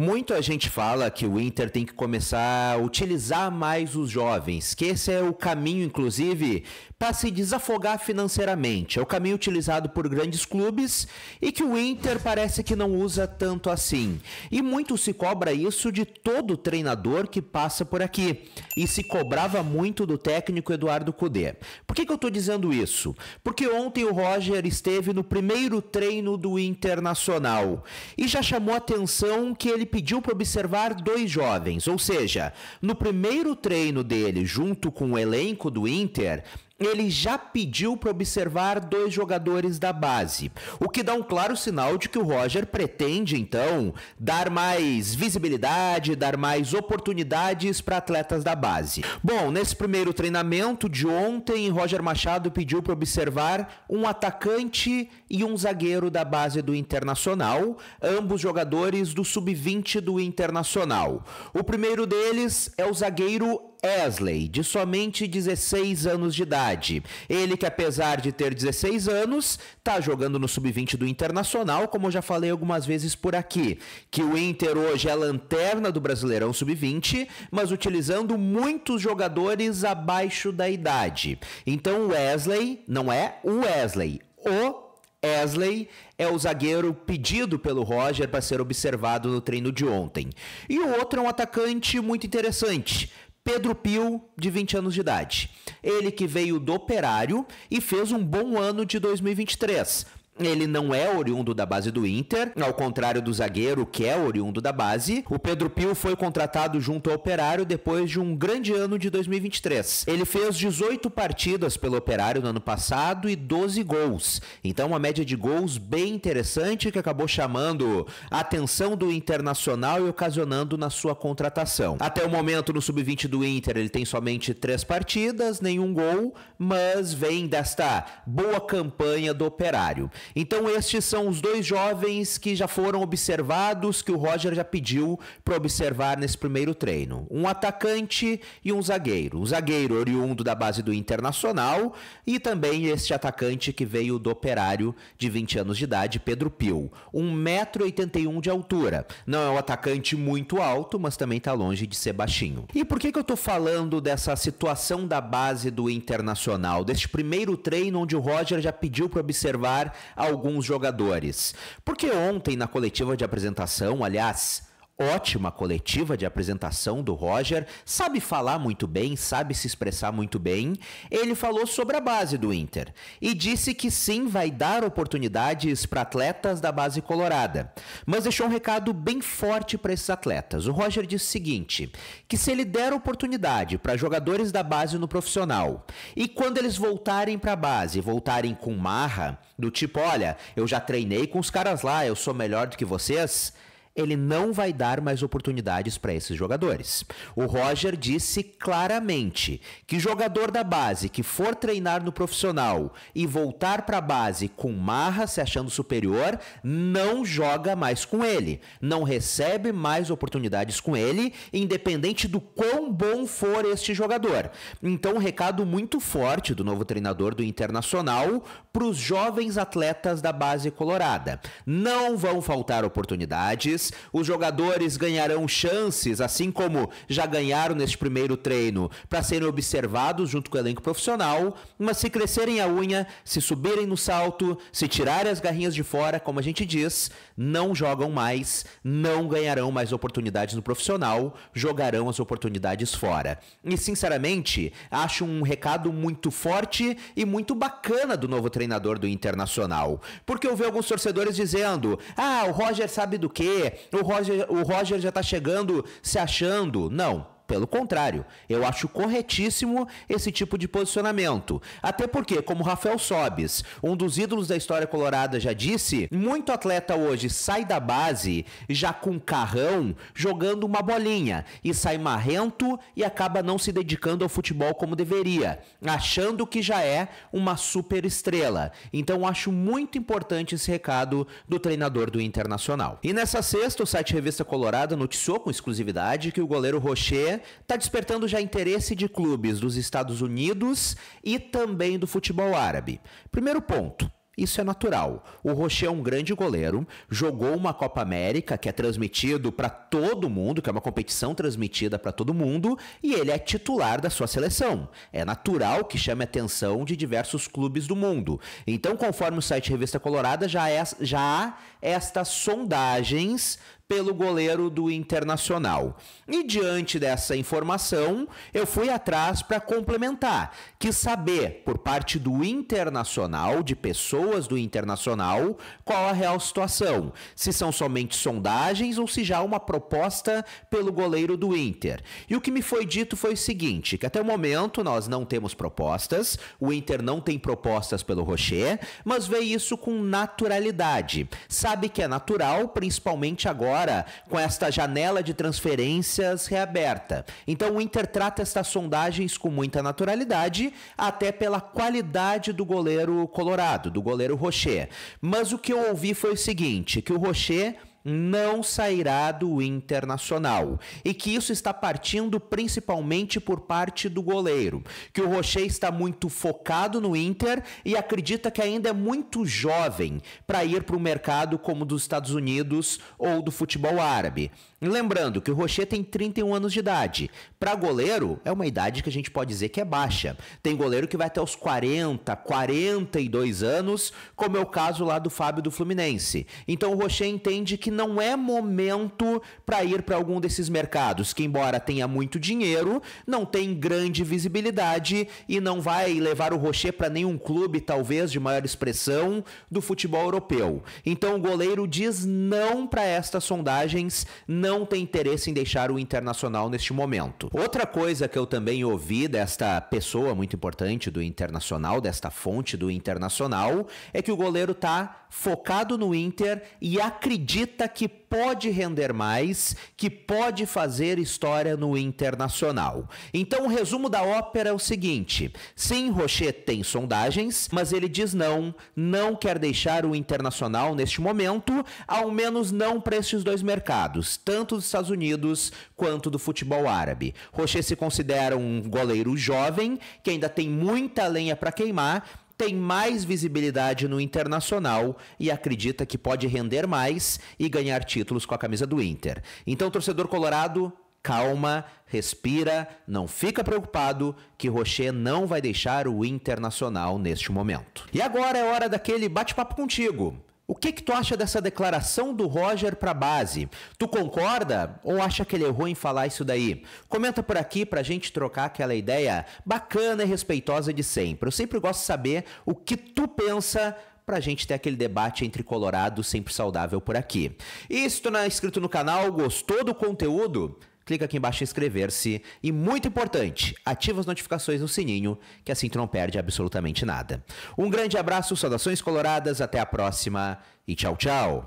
Muito a gente fala que o Inter tem que começar a utilizar mais os jovens, que esse é o caminho, inclusive, para se desafogar financeiramente. É o caminho utilizado por grandes clubes e que o Inter parece que não usa tanto assim. E muito se cobra isso de todo treinador que passa por aqui. E se cobrava muito do técnico Eduardo Cudê. Por que, que eu estou dizendo isso? Porque ontem o Roger esteve no primeiro treino do Internacional e já chamou atenção que ele pediu para observar dois jovens, ou seja, no primeiro treino dele junto com o elenco do Inter, ele já pediu para observar dois jogadores da base, o que dá um claro sinal de que o Roger pretende então dar mais visibilidade, dar mais oportunidades para atletas da base. Bom, nesse primeiro treinamento de ontem, Roger Machado pediu para observar um atacante e um zagueiro da base do Internacional, ambos jogadores do sub-20 do Internacional. O primeiro deles é o zagueiro Esley, de somente 16 anos de idade. Ele que apesar de ter 16 anos, tá jogando no sub-20 do Internacional, como eu já falei algumas vezes por aqui, que o Inter hoje é a lanterna do Brasileirão sub-20, mas utilizando muitos jogadores abaixo da idade. Então o Wesley não é o Wesley, o Wesley é o zagueiro pedido pelo Roger para ser observado no treino de ontem. E o outro é um atacante muito interessante, Pedro Pio, de 20 anos de idade. Ele que veio do operário e fez um bom ano de 2023 ele não é oriundo da base do Inter, ao contrário do zagueiro que é oriundo da base. O Pedro Pio foi contratado junto ao Operário depois de um grande ano de 2023. Ele fez 18 partidas pelo Operário no ano passado e 12 gols. Então uma média de gols bem interessante que acabou chamando a atenção do Internacional e ocasionando na sua contratação. Até o momento no sub-20 do Inter ele tem somente três partidas, nenhum gol, mas vem desta boa campanha do Operário. Então, estes são os dois jovens que já foram observados, que o Roger já pediu para observar nesse primeiro treino: um atacante e um zagueiro. O zagueiro oriundo da base do Internacional e também este atacante que veio do operário de 20 anos de idade, Pedro Pio. 1,81m de altura. Não é um atacante muito alto, mas também está longe de ser baixinho. E por que, que eu estou falando dessa situação da base do Internacional, deste primeiro treino onde o Roger já pediu para observar alguns jogadores. Porque ontem, na coletiva de apresentação, aliás, ótima coletiva de apresentação do Roger, sabe falar muito bem, sabe se expressar muito bem. Ele falou sobre a base do Inter e disse que sim vai dar oportunidades para atletas da base colorada, mas deixou um recado bem forte para esses atletas. O Roger disse o seguinte: que se ele der oportunidade para jogadores da base no profissional e quando eles voltarem para a base, voltarem com marra, do tipo, olha, eu já treinei com os caras lá, eu sou melhor do que vocês ele não vai dar mais oportunidades para esses jogadores. O Roger disse claramente que jogador da base que for treinar no profissional e voltar para a base com marra se achando superior, não joga mais com ele, não recebe mais oportunidades com ele, independente do quão bom for este jogador. Então, um recado muito forte do novo treinador do Internacional para os jovens atletas da base colorada. Não vão faltar oportunidades os jogadores ganharão chances, assim como já ganharam neste primeiro treino, para serem observados junto com o elenco profissional, mas se crescerem a unha, se subirem no salto, se tirarem as garrinhas de fora, como a gente diz, não jogam mais, não ganharão mais oportunidades no profissional, jogarão as oportunidades fora. E sinceramente, acho um recado muito forte e muito bacana do novo treinador do Internacional, porque eu vi alguns torcedores dizendo: "Ah, o Roger sabe do quê? o Roger, o Roger já tá chegando se achando. Não. Pelo contrário, eu acho corretíssimo esse tipo de posicionamento. Até porque, como Rafael Sobes, um dos ídolos da história colorada, já disse, muito atleta hoje sai da base já com carrão, jogando uma bolinha e sai marrento e acaba não se dedicando ao futebol como deveria, achando que já é uma super estrela. Então acho muito importante esse recado do treinador do Internacional. E nessa sexta, o site Revista Colorada noticiou com exclusividade que o goleiro Rocher está despertando já interesse de clubes dos Estados Unidos e também do futebol árabe. Primeiro ponto. Isso é natural. O Rocher é um grande goleiro, jogou uma Copa América que é transmitido para todo mundo, que é uma competição transmitida para todo mundo, e ele é titular da sua seleção. É natural que chame a atenção de diversos clubes do mundo. Então, conforme o site Revista Colorada, já, é, já há estas sondagens pelo goleiro do Internacional. E diante dessa informação, eu fui atrás para complementar, que saber por parte do Internacional, de pessoas do Internacional, qual a real situação, se são somente sondagens ou se já há uma proposta pelo goleiro do Inter. E o que me foi dito foi o seguinte, que até o momento nós não temos propostas, o Inter não tem propostas pelo Rocher, mas vê isso com naturalidade. Sabe que é natural, principalmente agora agora com esta janela de transferências reaberta. Então o Inter trata estas sondagens com muita naturalidade, até pela qualidade do goleiro colorado, do goleiro Rocher. Mas o que eu ouvi foi o seguinte, que o Rocher não sairá do Internacional e que isso está partindo principalmente por parte do goleiro, que o Rocher está muito focado no Inter e acredita que ainda é muito jovem para ir para o mercado como dos Estados Unidos ou do futebol árabe. Lembrando que o Rocher tem 31 anos de idade. Para goleiro, é uma idade que a gente pode dizer que é baixa. Tem goleiro que vai até os 40, 42 anos, como é o caso lá do Fábio do Fluminense. Então o Rocher entende que que não é momento para ir para algum desses mercados, que embora tenha muito dinheiro, não tem grande visibilidade e não vai levar o Rocher para nenhum clube, talvez de maior expressão, do futebol europeu. Então o goleiro diz não para estas sondagens, não tem interesse em deixar o Internacional neste momento. Outra coisa que eu também ouvi desta pessoa muito importante do Internacional, desta fonte do Internacional, é que o goleiro tá focado no Inter e acredita acredita que pode render mais, que pode fazer história no internacional. Então, o resumo da ópera é o seguinte: sim, Rocher tem sondagens, mas ele diz não, não quer deixar o internacional neste momento, ao menos não para estes dois mercados, tanto dos Estados Unidos quanto do futebol árabe. Rocher se considera um goleiro jovem que ainda tem muita lenha para queimar tem mais visibilidade no internacional e acredita que pode render mais e ganhar títulos com a camisa do Inter. Então, torcedor colorado, calma, respira, não fica preocupado que Rocher não vai deixar o Internacional neste momento. E agora é hora daquele bate-papo contigo. O que que tu acha dessa declaração do Roger para base? Tu concorda ou acha que ele errou em falar isso daí? Comenta por aqui para a gente trocar aquela ideia bacana e respeitosa de sempre. Eu sempre gosto de saber o que tu pensa para a gente ter aquele debate entre colorado sempre saudável por aqui. E se tu não é inscrito no canal, gostou do conteúdo? clica aqui embaixo em inscrever-se e, muito importante, ativa as notificações no sininho, que assim tu não perde absolutamente nada. Um grande abraço, saudações coloradas, até a próxima e tchau, tchau!